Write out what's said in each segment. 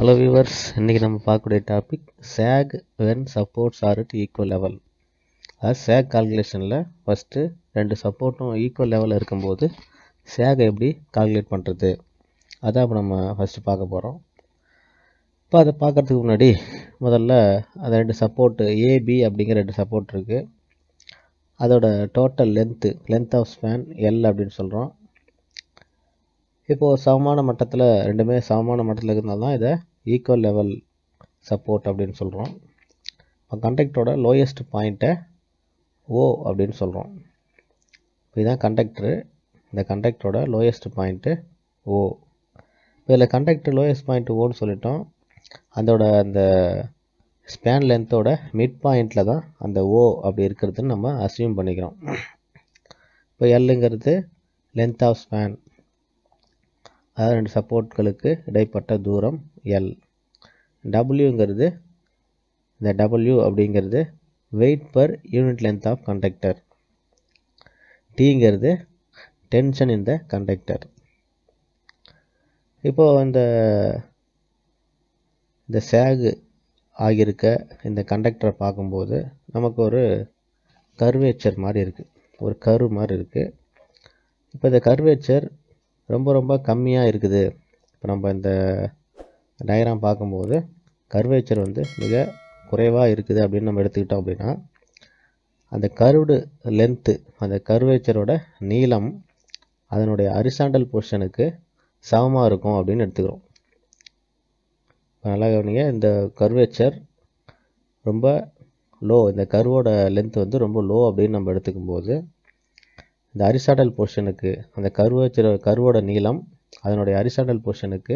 hello viewers இன்றைக்கி நம்ம பார்க்கக்கூடிய topic sag when supports are it equal level அதாவது சேக் கால்குலேஷனில் ஃபஸ்ட்டு ரெண்டு சப்போர்ட்டும் ஈக்குவல் லெவலில் இருக்கும்போது சேகை எப்படி கால்குலேட் பண்ணுறது அதான் இப்போ நம்ம ஃபஸ்ட்டு பார்க்க போகிறோம் இப்போ அதை பார்க்குறதுக்கு முன்னாடி முதல்ல அந்த ரெண்டு சப்போர்ட்டு ஏபி அப்படிங்கிற ரெண்டு சப்போர்ட் இருக்குது அதோட total length length of span L அப்படின்னு சொல்கிறோம் இப்போது சமமான மட்டத்தில் ரெண்டுமே சமமான மட்டத்தில் இருந்தால் தான் இதை ஈக்குவல் லெவல் சப்போர்ட் அப்படின்னு சொல்கிறோம் இப்போ கண்டக்டரோட லோயஸ்ட் பாயிண்ட்டை ஓ அப்படின்னு சொல்கிறோம் இதுதான் கண்டக்டரு இந்த கண்டக்டரோட லோயஸ்ட் பாயிண்ட்டு ஓ இப்போ இதில் கண்டக்டர் லோயஸ்ட் பாயிண்ட் ஓன்னு சொல்லிட்டோம் அதோட அந்த ஸ்பேன் லென்த்தோட மிட் பாயிண்டில் தான் அந்த ஓ அப்படி இருக்கிறதுன்னு நம்ம அசியூம் பண்ணிக்கிறோம் இப்போ எல்லுங்கிறது லென்த் ஆஃப் ஸ்பேன் அதாவது ரெண்டு சப்போர்ட்களுக்கு இடைப்பட்ட தூரம் எல் டபுள்யூங்கிறது இந்த டபுள்யூ அப்படிங்கிறது weight per unit length of conductor டிங்கிறது டென்ஷன் இந்த கண்டக்டர் இப்போது இந்த இந்த சேகு ஆகியிருக்க இந்த கண்டக்டரை பார்க்கும்போது நமக்கு ஒரு கர்வேச்சர் மாதிரி இருக்குது ஒரு கரு மாதிரி இருக்குது இப்போ இந்த கர்வேச்சர் ரொம்ப ரொம்ப கம்மியாக இருக்குது இப்போ நம்ம இந்த டயக்ராம் பார்க்கும்போது கர்வேச்சர் வந்து மிக குறைவாக இருக்குது அப்படின்னு நம்ம எடுத்துக்கிட்டோம் அப்படின்னா அந்த கருடு லென்த்து அந்த கர்வேச்சரோட நீளம் அதனுடைய அரிசாண்டல் போர்ஷனுக்கு சமமாக இருக்கும் அப்படின்னு எடுத்துக்கிறோம் நல்லா கவனிங்க இந்த கர்வேச்சர் ரொம்ப லோ இந்த கருவோட லென்த் வந்து ரொம்ப லோ அப்படின்னு நம்ம எடுத்துக்கும் போது இந்த அரிசாடல் போர்ஷனுக்கு அந்த கருவச்சிர கருவோட நீளம் அதனுடைய அரிசாட்டல் போர்ஷனுக்கு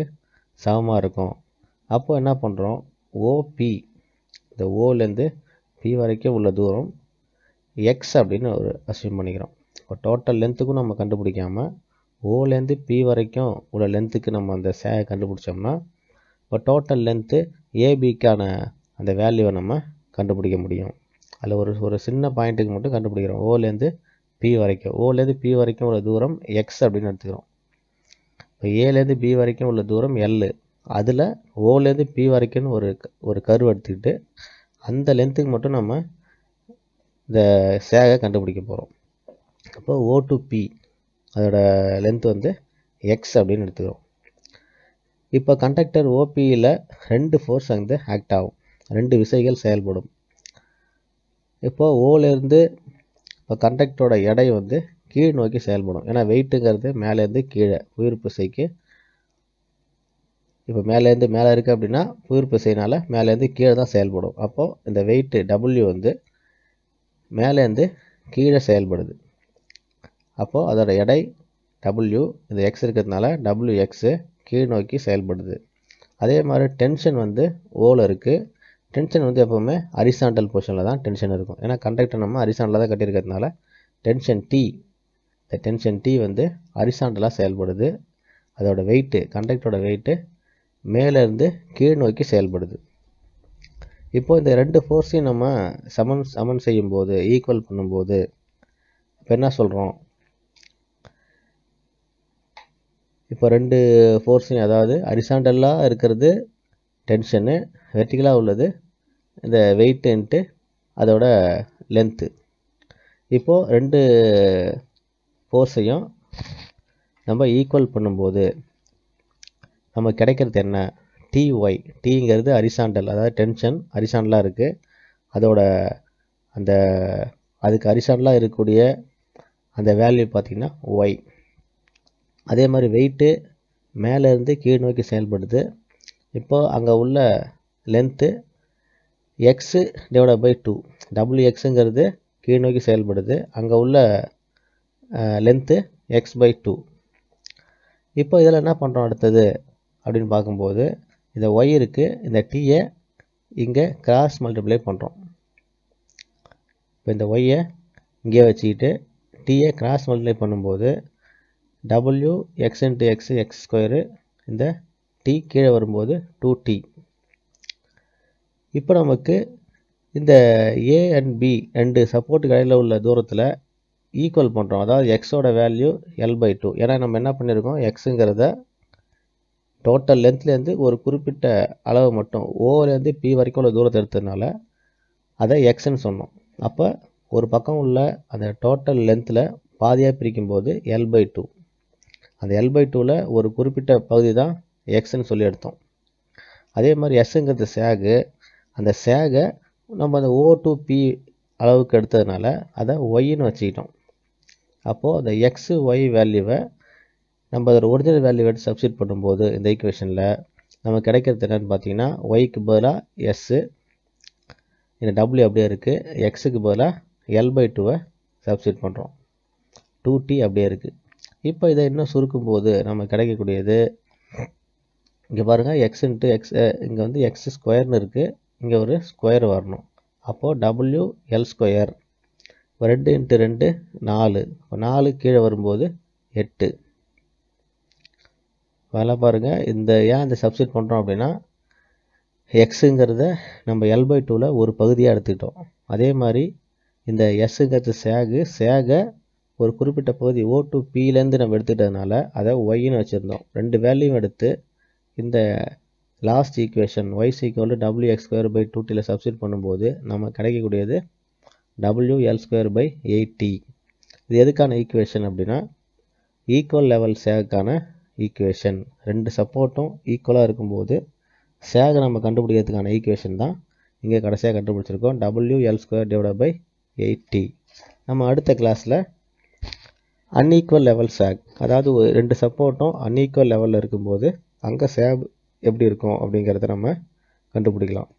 சமமாக இருக்கும் அப்போது என்ன பண்ணுறோம் ஓபி இந்த ஓலேருந்து பி வரைக்கும் உள்ள தூரம் எக்ஸ் அப்படின்னு ஒரு அசியூம் பண்ணிக்கிறோம் இப்போ டோட்டல் லென்த்துக்கும் நம்ம கண்டுபிடிக்காமல் ஓலேருந்து பி வரைக்கும் உள்ள லென்த்துக்கு நம்ம அந்த சே கண்டுபிடிச்சோம்னா இப்போ டோட்டல் லென்த்து ஏபிக்கான அந்த வேல்யூவை நம்ம கண்டுபிடிக்க முடியும் அதில் ஒரு ஒரு சின்ன பாயிண்ட்டுக்கு மட்டும் கண்டுபிடிக்கிறோம் ஓலேருந்து பி வரைக்கும் ஓலேருந்து பி வரைக்கும் உள்ள தூரம் எக்ஸ் அப்படின்னு எடுத்துக்கிறோம் இப்போ ஏலேருந்து பி வரைக்கும் உள்ள தூரம் எல்லு அதில் ஓலேருந்து பி வரைக்கும்னு ஒரு ஒரு கருவு எடுத்துக்கிட்டு அந்த லென்த்துக்கு மட்டும் நம்ம இந்த சேகை கண்டுபிடிக்க போகிறோம் அப்போ ஓ டு பி அதோட லென்த் வந்து எக்ஸ் அப்படின்னு எடுத்துக்கிறோம் இப்போ கண்டக்டர் ஓபியில் ரெண்டு ஃபோர்ஸ் வந்து ஆக்ட் ஆகும் ரெண்டு விசைகள் செயல்படும் இப்போது ஓலேருந்து இப்போ கண்டக்டரோட எடை வந்து கீழ் நோக்கி செயல்படும் ஏன்னா வெயிட்டுங்கிறது மேலேருந்து கீழே உயிர் பிசைக்கு இப்போ மேலேருந்து மேலே இருக்குது அப்படின்னா உயிர் பிசைனால் மேலேருந்து கீழே தான் செயல்படும் அப்போது இந்த வெயிட்டு டபுள்யூ வந்து மேலேருந்து கீழே செயல்படுது அப்போது அதோட எடை டபுள்யூ இந்த எக்ஸ் இருக்கிறதுனால டபுள்யூ எக்ஸு கீழ் நோக்கி செயல்படுது அதே மாதிரி டென்ஷன் வந்து ஓவில் இருக்குது டென்ஷன் வந்து எப்போவுமே அரிசாண்டல் போர்ஷனில் தான் டென்ஷன் இருக்கும் ஏன்னா கண்டக்டர் நம்ம அரிசாண்டில் தான் கட்டியிருக்கிறதுனால டென்ஷன் டி இந்த டென்ஷன் டி வந்து அரிசாண்டலாக செயல்படுது அதோடய வெயிட்டு கண்டக்டரோட வெயிட்டு மேலேருந்து கீழ் நோக்கி செயல்படுது இப்போது இந்த ரெண்டு ஃபோர்ஸையும் நம்ம சமன் சமன் செய்யும்போது ஈக்குவல் பண்ணும்போது இப்போ என்ன சொல்கிறோம் இப்போ ரெண்டு ஃபோர்ஸையும் அதாவது அரிசாண்டலாக இருக்கிறது டென்ஷனு வெர்டிகலாக உள்ளது இந்த வெயிட்டுன்ட்டு அதோட லென்த்து இப்போது ரெண்டு ஃபோர்ஸையும் நம்ம ஈக்குவல் பண்ணும்போது நம்ம கிடைக்கிறது என்ன டி ஒய் டீங்கிறது அரிசாண்டல் அதாவது டென்ஷன் அரிசாண்டலாக இருக்குது அதோட அந்த அதுக்கு அரிசாண்டலாக இருக்கக்கூடிய அந்த வேல்யூ பார்த்திங்கன்னா ஒய் அதே மாதிரி வெயிட்டு மேலேருந்து கீழ் நோக்கி செயல்படுது இப்போது அங்கே உள்ள length X divide by two W எக்ஸுங்கிறது கீழ் நோக்கி செயல்படுது அங்கே உள்ள லென்த்து எக்ஸ் பை டூ இப்போ இதில் என்ன பண்ணுறோம் அடுத்தது அப்படின்னு பார்க்கும்போது இந்த ஒய் இருக்குது இந்த டீயை இங்கே கிராஸ் மல்டிப்ளை பண்ணுறோம் இப்போ இந்த ஒய்யை இங்கே வச்சுக்கிட்டு டீயை கிராஸ் மல்டிப்ளை பண்ணும்போது W X into X X square இந்த டி கீழே வரும்போது டூ டி இப்போ நமக்கு இந்த ஏ அண்ட் பி ரெண்டு சப்போர்ட்டு இடையில் உள்ள தூரத்தில் ஈக்குவல் பண்ணுறோம் அதாவது எக்ஸோட வேல்யூ எல் பை டூ ஏன்னா நம்ம என்ன பண்ணியிருக்கோம் எக்ஸுங்கிறத டோட்டல் லென்த்லேருந்து ஒரு குறிப்பிட்ட அளவு மட்டும் ஓவர்லேருந்து பி வரைக்கும் உள்ள தூரத்தை எடுத்ததுனால அதை எக்ஸுன்னு சொன்னோம் அப்போ ஒரு பக்கம் உள்ள அந்த டோட்டல் லென்த்தில் பாதியாக பிரிக்கும்போது எல் பை டூ அந்த எல் பை டூவில் ஒரு குறிப்பிட்ட பகுதி தான் எக்ஸ்ன்னு சொல்லி எடுத்தோம் அதே மாதிரி எஸ்ங்கிறது சேகு அந்த சேகை நம்ம அந்த ஓ டு பி அளவுக்கு எடுத்ததுனால அதை ஒய்ன்னு வச்சுக்கிட்டோம் அப்போது அந்த எக்ஸு ஒய் வேல்யூவை நம்ம அதோட ஒரிஜினல் வேல்யூ எடுத்து சப்ஸ்டியூட் பண்ணும்போது இந்த ஈக்குவேஷனில் நம்ம கிடைக்கிறது என்னென்னு பார்த்தீங்கன்னா ஒய்க்கு பதிலாக எஸ்ஸு இந்த டபுள்யூ அப்படியே இருக்குது எக்ஸுக்கு பதிலாக எல் பை டூவை சப்ஸ்டியூட் பண்ணுறோம் டூ டி அப்படியே இருக்குது இப்போ இதை இன்னும் சுருக்கும்போது நம்ம கிடைக்கக்கூடியது இங்கே பாருங்கள் எக்ஸ் இன்ட்டு எக்ஸ் இங்கே வந்து எக்ஸ் ஸ்கொயர்னு இருக்குது இங்கே ஒரு ஸ்கொயர் வரணும் அப்போது டபுள்யூ எல் ஸ்கொயர் ரெண்டு இன்ட்டு ரெண்டு நாலு இப்போ நாலு கீழே வரும்போது எட்டு அதெல்லாம் பாருங்கள் இந்த ஏன் இந்த சப்ஸ்ட் பண்ணுறோம் அப்படின்னா எக்ஸுங்கிறத நம்ம எல் பை டூவில் ஒரு பகுதியாக எடுத்துக்கிட்டோம் அதே மாதிரி இந்த எஸ்ஸுங்கிறத சேகு சேகை ஒரு குறிப்பிட்ட பகுதி ஓ டு பியிலேருந்து நம்ம எடுத்துக்கிட்டதுனால அதை ஒய்னு வச்சுருந்தோம் ரெண்டு வேல்யூவும் எடுத்து இந்த last equation y equal W X square by two டியில் சப்ஸ்டியூட் பண்ணும்போது நம்ம கிடைக்கக்கூடியது W L square by eighty இது எதுக்கான ஈக்குவேஷன் அப்படின்னா ஈக்குவல் லெவல் சேகக்கான ஈக்குவேஷன் ரெண்டு சப்போர்ட்டும் ஈக்குவலாக இருக்கும்போது சேக நம்ம கண்டுபிடிக்கிறதுக்கான ஈக்குவேஷன் தான் இங்கே கடைசியாக கண்டுபிடிச்சிருக்கோம் W L square divide by eighty நம்ம அடுத்த கிளாஸில் அன்ஈக்குவல் லெவல் சேக் அதாவது ரெண்டு சப்போர்ட்டும் அன்ஈக்குவல் லெவலில் இருக்கும்போது அங்கே சேப் எப்படி இருக்கும் அப்படிங்கிறத நம்ம கண்டுபிடிக்கலாம்